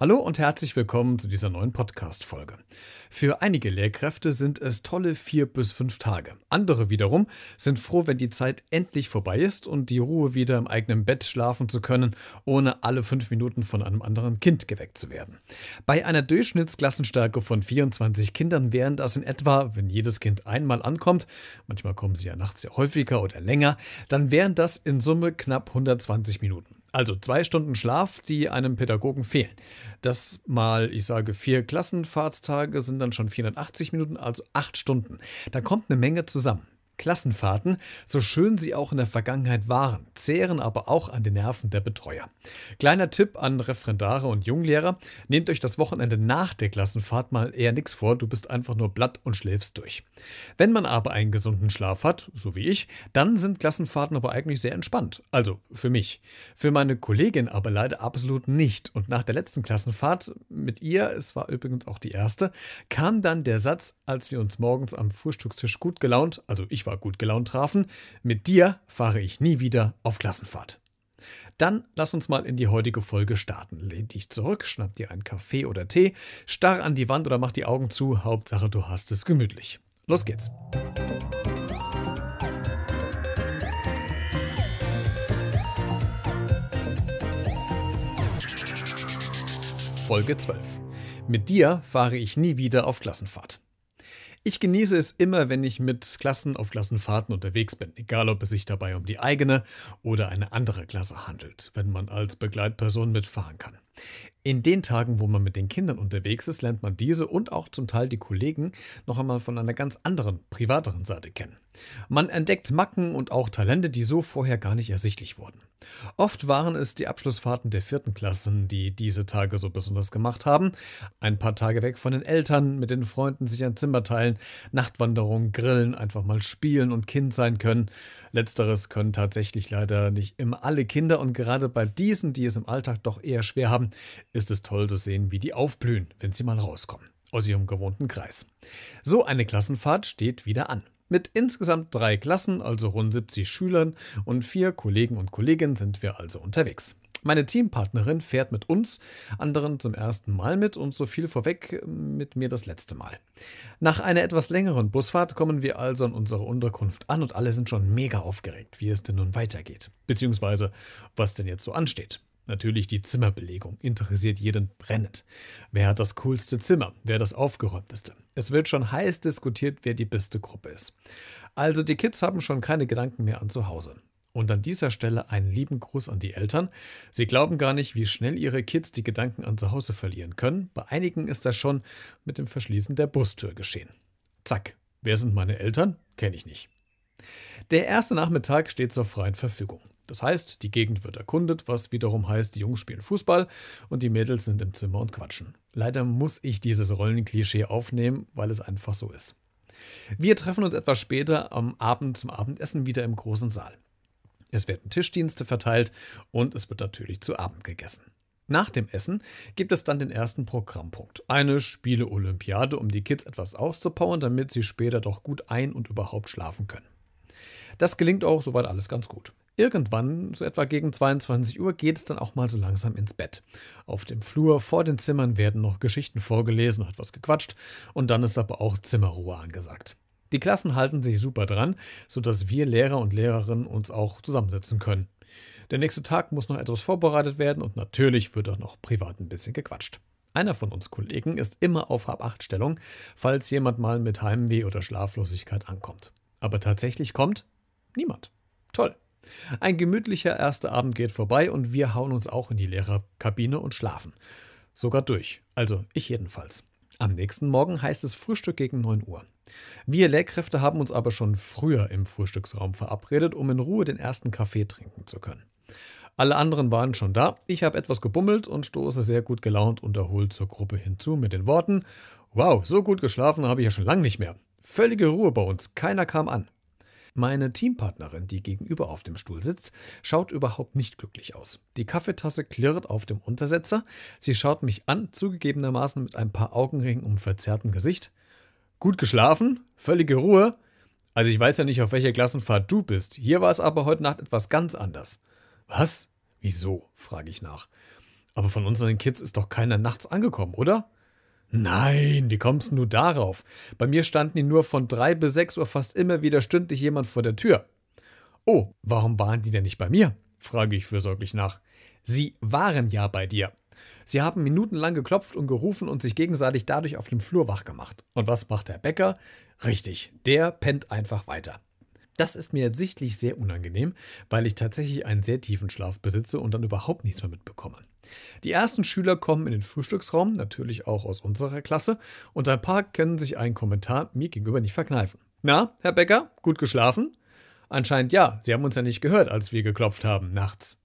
Hallo und herzlich willkommen zu dieser neuen Podcast-Folge. Für einige Lehrkräfte sind es tolle vier bis fünf Tage. Andere wiederum sind froh, wenn die Zeit endlich vorbei ist und die Ruhe wieder im eigenen Bett schlafen zu können, ohne alle fünf Minuten von einem anderen Kind geweckt zu werden. Bei einer Durchschnittsklassenstärke von 24 Kindern wären das in etwa, wenn jedes Kind einmal ankommt, manchmal kommen sie ja nachts ja häufiger oder länger, dann wären das in Summe knapp 120 Minuten. Also zwei Stunden Schlaf, die einem Pädagogen fehlen. Das mal, ich sage, vier Klassenfahrtstage sind dann schon 480 Minuten, also acht Stunden. Da kommt eine Menge zusammen. Klassenfahrten, so schön sie auch in der Vergangenheit waren, zehren aber auch an den Nerven der Betreuer. Kleiner Tipp an Referendare und Junglehrer, nehmt euch das Wochenende nach der Klassenfahrt mal eher nichts vor, du bist einfach nur blatt und schläfst durch. Wenn man aber einen gesunden Schlaf hat, so wie ich, dann sind Klassenfahrten aber eigentlich sehr entspannt. Also für mich. Für meine Kollegin aber leider absolut nicht. Und nach der letzten Klassenfahrt mit ihr, es war übrigens auch die erste, kam dann der Satz, als wir uns morgens am Frühstückstisch gut gelaunt, also ich etwa gut gelaunt trafen, mit dir fahre ich nie wieder auf Klassenfahrt. Dann lass uns mal in die heutige Folge starten. Lehn dich zurück, schnapp dir einen Kaffee oder Tee, starr an die Wand oder mach die Augen zu. Hauptsache, du hast es gemütlich. Los geht's. Folge 12. Mit dir fahre ich nie wieder auf Klassenfahrt. Ich genieße es immer, wenn ich mit Klassen auf Klassenfahrten unterwegs bin, egal ob es sich dabei um die eigene oder eine andere Klasse handelt, wenn man als Begleitperson mitfahren kann. In den Tagen, wo man mit den Kindern unterwegs ist, lernt man diese und auch zum Teil die Kollegen noch einmal von einer ganz anderen, privateren Seite kennen. Man entdeckt Macken und auch Talente, die so vorher gar nicht ersichtlich wurden. Oft waren es die Abschlussfahrten der vierten Klassen, die diese Tage so besonders gemacht haben. Ein paar Tage weg von den Eltern, mit den Freunden sich ein Zimmer teilen, Nachtwanderungen, Grillen, einfach mal spielen und Kind sein können. Letzteres können tatsächlich leider nicht immer alle Kinder und gerade bei diesen, die es im Alltag doch eher schwer haben, ist es toll zu sehen, wie die aufblühen, wenn sie mal rauskommen aus ihrem gewohnten Kreis. So eine Klassenfahrt steht wieder an. Mit insgesamt drei Klassen, also rund 70 Schülern und vier Kollegen und Kolleginnen sind wir also unterwegs. Meine Teampartnerin fährt mit uns, anderen zum ersten Mal mit und so viel vorweg äh, mit mir das letzte Mal. Nach einer etwas längeren Busfahrt kommen wir also an unsere Unterkunft an und alle sind schon mega aufgeregt, wie es denn nun weitergeht, beziehungsweise was denn jetzt so ansteht. Natürlich die Zimmerbelegung interessiert jeden brennend. Wer hat das coolste Zimmer? Wer das aufgeräumteste? Es wird schon heiß diskutiert, wer die beste Gruppe ist. Also die Kids haben schon keine Gedanken mehr an zu Hause. Und an dieser Stelle einen lieben Gruß an die Eltern. Sie glauben gar nicht, wie schnell ihre Kids die Gedanken an zu Hause verlieren können. Bei einigen ist das schon mit dem Verschließen der Bustür geschehen. Zack, wer sind meine Eltern? Kenne ich nicht. Der erste Nachmittag steht zur freien Verfügung. Das heißt, die Gegend wird erkundet, was wiederum heißt, die Jungs spielen Fußball und die Mädels sind im Zimmer und quatschen. Leider muss ich dieses Rollenklischee aufnehmen, weil es einfach so ist. Wir treffen uns etwas später am Abend zum Abendessen wieder im großen Saal. Es werden Tischdienste verteilt und es wird natürlich zu Abend gegessen. Nach dem Essen gibt es dann den ersten Programmpunkt. Eine Spiele-Olympiade, um die Kids etwas auszupowern, damit sie später doch gut ein- und überhaupt schlafen können. Das gelingt auch soweit alles ganz gut. Irgendwann, so etwa gegen 22 Uhr, geht es dann auch mal so langsam ins Bett. Auf dem Flur vor den Zimmern werden noch Geschichten vorgelesen, und etwas gequatscht und dann ist aber auch Zimmerruhe angesagt. Die Klassen halten sich super dran, sodass wir Lehrer und Lehrerinnen uns auch zusammensetzen können. Der nächste Tag muss noch etwas vorbereitet werden und natürlich wird auch noch privat ein bisschen gequatscht. Einer von uns Kollegen ist immer auf Hab-Acht-Stellung, falls jemand mal mit Heimweh oder Schlaflosigkeit ankommt. Aber tatsächlich kommt niemand. Toll. Ein gemütlicher erster Abend geht vorbei und wir hauen uns auch in die Lehrerkabine und schlafen. Sogar durch, also ich jedenfalls. Am nächsten Morgen heißt es Frühstück gegen 9 Uhr. Wir Lehrkräfte haben uns aber schon früher im Frühstücksraum verabredet, um in Ruhe den ersten Kaffee trinken zu können. Alle anderen waren schon da, ich habe etwas gebummelt und stoße sehr gut gelaunt und erholt zur Gruppe hinzu mit den Worten Wow, so gut geschlafen habe ich ja schon lange nicht mehr. Völlige Ruhe bei uns, keiner kam an. Meine Teampartnerin, die gegenüber auf dem Stuhl sitzt, schaut überhaupt nicht glücklich aus. Die Kaffeetasse klirrt auf dem Untersetzer. Sie schaut mich an, zugegebenermaßen mit ein paar Augenringen um verzerrtem Gesicht. Gut geschlafen? Völlige Ruhe? Also ich weiß ja nicht, auf welcher Klassenfahrt du bist. Hier war es aber heute Nacht etwas ganz anders. Was? Wieso? frage ich nach. Aber von unseren Kids ist doch keiner nachts angekommen, oder? Nein, wie kommst du darauf? Bei mir standen die nur von drei bis sechs Uhr fast immer wieder stündlich jemand vor der Tür. Oh, warum waren die denn nicht bei mir? frage ich fürsorglich nach. Sie waren ja bei dir. Sie haben minutenlang geklopft und gerufen und sich gegenseitig dadurch auf dem Flur wach gemacht. Und was macht der Bäcker? Richtig, der pennt einfach weiter. Das ist mir sichtlich sehr unangenehm, weil ich tatsächlich einen sehr tiefen Schlaf besitze und dann überhaupt nichts mehr mitbekomme. Die ersten Schüler kommen in den Frühstücksraum, natürlich auch aus unserer Klasse, und ein paar können sich einen Kommentar mir gegenüber nicht verkneifen. Na, Herr Becker, gut geschlafen? Anscheinend ja, Sie haben uns ja nicht gehört, als wir geklopft haben, nachts.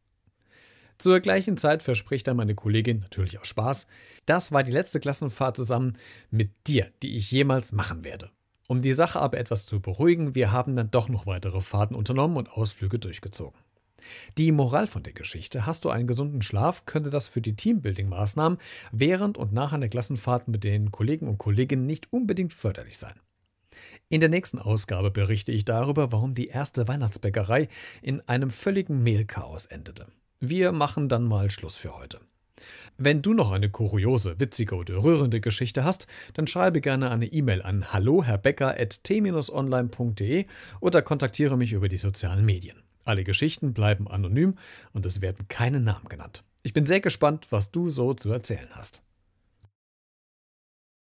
Zur gleichen Zeit verspricht dann meine Kollegin, natürlich auch Spaß, das war die letzte Klassenfahrt zusammen mit dir, die ich jemals machen werde. Um die Sache aber etwas zu beruhigen, wir haben dann doch noch weitere Fahrten unternommen und Ausflüge durchgezogen. Die Moral von der Geschichte, hast du einen gesunden Schlaf, könnte das für die Teambuilding-Maßnahmen während und nach einer Klassenfahrt mit den Kollegen und Kolleginnen nicht unbedingt förderlich sein. In der nächsten Ausgabe berichte ich darüber, warum die erste Weihnachtsbäckerei in einem völligen Mehlchaos endete. Wir machen dann mal Schluss für heute. Wenn du noch eine kuriose, witzige oder rührende Geschichte hast, dann schreibe gerne eine E-Mail an halloherbecker.t-online.de oder kontaktiere mich über die sozialen Medien. Alle Geschichten bleiben anonym und es werden keine Namen genannt. Ich bin sehr gespannt, was du so zu erzählen hast.